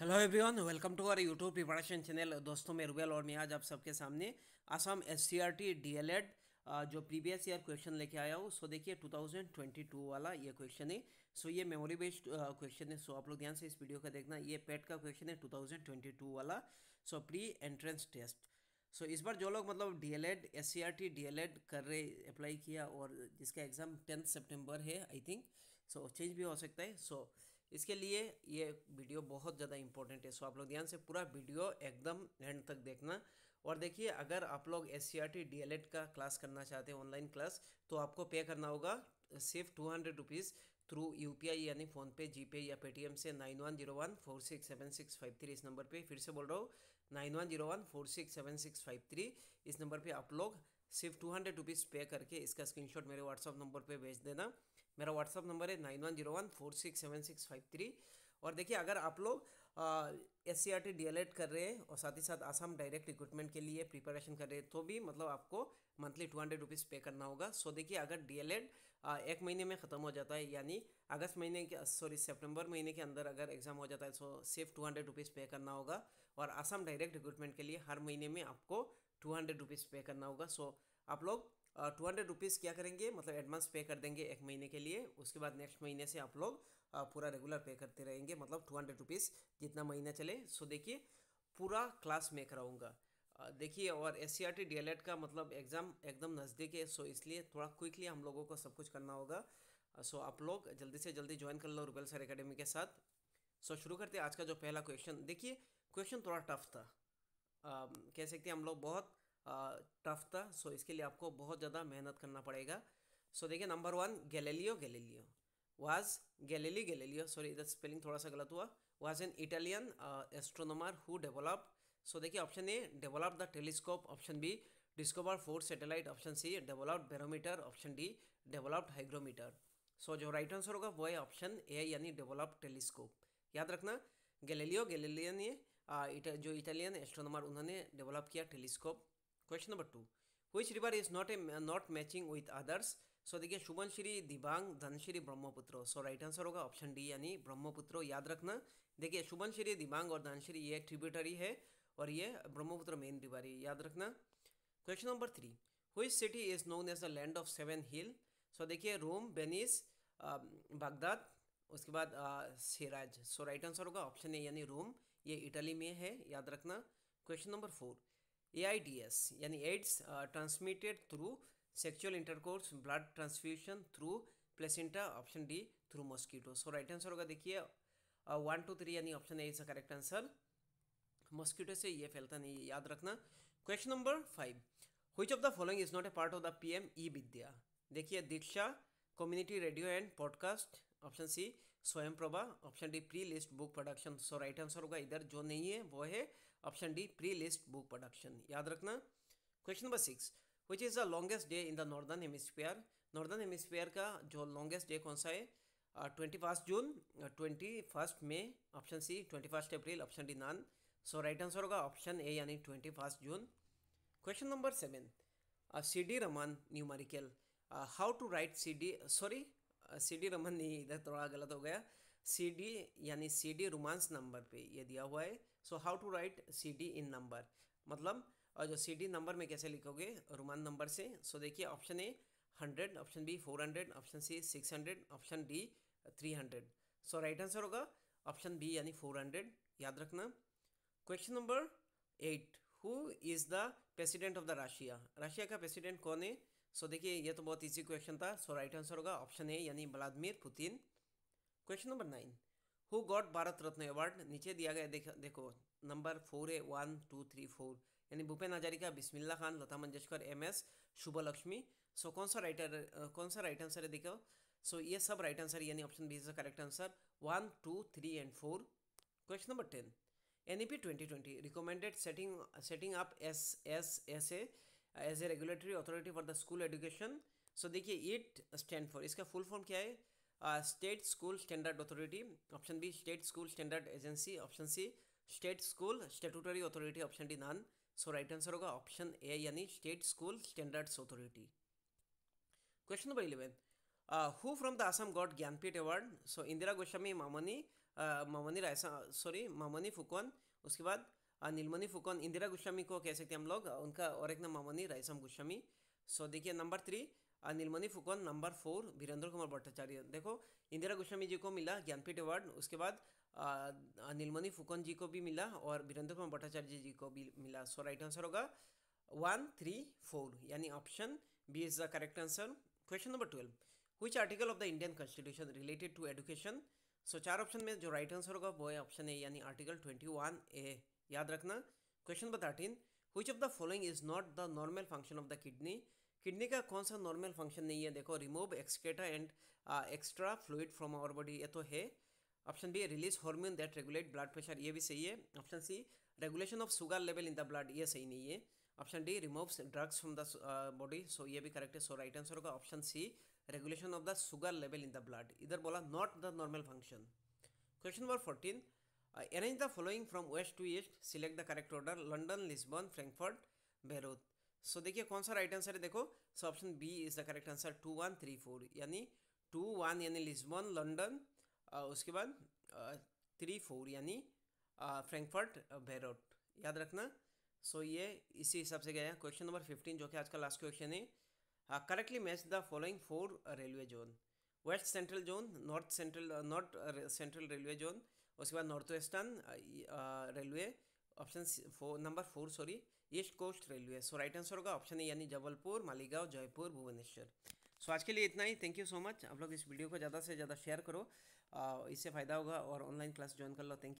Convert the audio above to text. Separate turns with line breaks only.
hello everyone welcome to our YouTube preparation channel दोस्तों मैं रुबेल और मैं आज आप सबके सामने Assam S C R T D L Ed जो प्रीवियस ईयर क्वेश्चन लेके आया हूँ सो देखिए 2022 वाला ये क्वेश्चन है सो ये मेमोरी बेस्ड क्वेश्चन है सो आप लोग ध्यान से इस वीडियो का देखना ये पेट का क्वेश्चन है 2022 वाला सो प्री एंट्रेंस टेस्ट सो इस बार जो लोग मतलब D L Ed S C R T D L Ed कर रहे अप्लाई किया और जिसका एग्ज़ाम टेंथ सेप्टेम्बर है आई थिंक सो चेंज भी हो सकता है सो so, इसके लिए ये वीडियो बहुत ज़्यादा इंपॉर्टेंट है सो आप लोग ध्यान से पूरा वीडियो एकदम एंड तक देखना और देखिए अगर आप लोग S C R T D L Ed का क्लास करना चाहते हैं ऑनलाइन क्लास तो आपको पे करना होगा सिर्फ two hundred rupees through U P I यानी फ़ोनपे जीपे या पेटीएम से nine one zero one four six seven six five three इस नंबर पे फिर से बोल रहा हूँ nine one zero one four six seven six five three इस नंबर पे आप लोग सिर्फ टू हंड्रेड रुपीज़ पे करके इसका स्क्रीनशॉट मेरे व्हाट्सअप नंबर पे भेज देना मेरा व्हाट्सअप नंबर है nine one zero one four six seven six five three और देखिए अगर आप लोग S C R T D L Ed कर रहे हैं और साथ ही साथ आसाम डायरेक्ट रिक्रूटमेंट के लिए प्रिपरेशन कर रहे हैं तो भी मतलब आपको मंथली टू हंड्रेड रुपीज़ पे करना होगा सो देखिए अगर डी एल एड एक महीने में ख़त्म हो जाता है यानी अगस्त महीने के सॉरी सितंबर महीने के अंदर अगर एग्ज़ाम हो जाता है तो सिर्फ टू हंड्रेड रुपीज़ पे करना होगा और आसाम डायरेक्ट रिक्रूटमेंट के लिए हर महीने में आपको टू हंड्रेड रुपीज़ पे करना होगा सो आप लोग टू हंड्रेड रुपीज़ क्या करेंगे मतलब एडवांस पे कर देंगे एक महीने के लिए उसके बाद नेक्स्ट महीने से आप लोग पूरा रेगुलर पे करते रहेंगे मतलब टू हंड्रेड रुपीज़ जितना महीना चले सो देखिए पूरा क्लास में कराऊँगा देखिए और S C R T D L Ed का मतलब एग्ज़ाम एकदम नज़दीक है सो इसलिए थोड़ा क्विकली हम लोगों को सब कुछ करना होगा सो आप लोग जल्दी से जल्दी ज्वाइन कर लो रुबेल सर अकेडमी के साथ सो शुरू करते हैं आज का जो पहला क्वेश्चन देखिए क्वेश्चन थोड़ा टफ था कह सकते हैं हम लोग बहुत टफ था सो इसके लिए आपको बहुत ज़्यादा मेहनत करना पड़ेगा सो देखिए number one Galileo Galileo was Galilei Galileo, sorry इधर स्पेलिंग थोड़ा सा गलत हुआ was an Italian astronomer who develop so देखिए option A develop the telescope option B discover four satellite option C developed barometer option D developed hygrometer so जो right answer होगा वो है ऑप्शन ए यानी डेवलप्ड टेलीस्कोप याद रखना Galileo Galileo ने uh, जो इटालियन एस्ट्रोनोमर उन्होंने डेवलप किया telescope question number two which river is not a not matching with others so देखिए Subansiri Dibang Dhansiri Brahmaputra so right answer होगा ऑप्शन डी यानी ब्रह्मपुत्र याद रखना देखिए शुभन श्री दिबांग और धनश्री ये ट्रिब्यूटरी है और ये ब्रह्मपुत्र मेन रिवर याद रखना question number three which city is known as the land of seven hill so देखिए रोम बेनिस बगदाद उसके बाद सिराज सो राइट आंसर होगा ऑप्शन ए यानी रोम ये इटली में है याद रखना question number four A I D S यानी AIDS transmitted through sexual intercourse blood transfusion through placenta option D through mosquito so right answer होगा देखिए वन टू थ्री यानी option A is correct answer mosquito से ये फैलता नहीं याद रखना question number five which of the following is not a part of the P M E Vidya देखिए Diksha community radio and podcast option C Swayam Prabha option D pre list book production so right answer होगा इधर जो नहीं है वो है option D pre list book production याद रखना question number six which is the longest day in the northern hemisphere northern hemisphere का जो लॉन्गेस्ट डे कौन सा है twenty first June twenty first May option C twenty first April option D none so right answer होगा option A यानी twenty first June question number seven C D Roman numerical how to write C D sorry C D Roman नहीं इधर थोड़ा गलत हो गया C D यानी C D romance number पे ये दिया हुआ है so how to write C D in number मतलब जो सी डी नंबर में कैसे लिखोगे रोमान नंबर से सो so, देखिए option A hundred option B four hundred option C six hundred option D three hundred so right answer होगा option B यानी four hundred याद रखना question number eight who is the president of the Russia Russia का president कौन है सो देखिए यह तो बहुत ईजी क्वेश्चन था सो राइट आंसर होगा ऑप्शन ए यानी Vladimir Putin question number nine who got Bharat Ratna award नीचे दिया गया देख, देखो नंबर फोर है वन टू थ्री फोर यानी Bhupen Hazarika Bismillah Khan Lata Mangeshkar M S Subbulakshmi so कौन सा राइटर कौन सा राइट आंसर है देखो सो so, ये सब राइट आंसर यानी option B is the correct answer one two three and four question number ten N E P twenty twenty recommended setting setting up S S S as a regulatory authority for the school education so देखिए it stand for इसका full form क्या है state school standard authority option B state school standard agency option C state school statutory authority option D none so right answer होगा option A यानी state school standards authority question number eleven who from the Assam got Jnanpith award so Indira Goswami Mamoni Mamoni Raisom sorry Mamoni Phukan उसके बाद नीलमनी फुकन इंदिरा गोस्वामी को कह सकते हैं हम लोग uh, उनका और एक नाम मामनी रायसम गोस्वामी सो देखिए number three Nilmani Phukan number four Birendra Kumar Bhattacharya देखो इंदिरा गोस्वामी जी को मिला ज्ञानपीठ अवार्ड उसके बाद नीलमणि फुकन जी को भी मिला और वीरेंद्र कुमार भट्टाचार्य जी को भी मिला सो राइट आंसर होगा वन थ्री फोर यानी option B is the correct answer question number twelve which article of the Indian constitution related to education so चार ऑप्शन में जो राइट आंसर होगा वो है ऑप्शन ए यानी आर्टिकल ट्वेंटी वन ए याद रखना question number thirteen which of the following is not the normal function of the kidney kidney का कौन सा नॉर्मल फंक्शन नहीं है देखो remove excreta and extra fluid from our body ये तो है option B release hormone that regulate blood pressure ये भी सही है option C regulation of sugar level in the blood ये सही नहीं है option D removes drugs from the body so ये भी करेक्ट है सो राइट आंसर होगा option C regulation of the sugar level in the blood इधर बोला not the normal function question number fourteen arrange the following from west to east select the correct order London Lisbon Frankfurt Beirut so देखिए कौन सा right answer है देखो so option B is the correct answer two one three four यानी two one यानी Lisbon London uh, उसके बाद three uh, four यानी फ्रैंकफर्ट uh, बैरोट याद रखना सो so, ये इसी हिसाब से गया क्वेश्चन नंबर फिफ्टीन जो कि आज का लास्ट क्वेश्चन है correctly match the following four railway zone west central zone north central north central railway zone उसके बाद north western railway option four number four sorry east coast railway so right answer होगा option A यानी जबलपुर मालीगांव जयपुर भुवनेश्वर सो आज के लिए इतना ही thank you so much आप लोग इस वीडियो को ज़्यादा से ज़्यादा शेयर करो इससे फ़ायदा होगा और ऑनलाइन क्लास ज्वाइन कर लो थैंक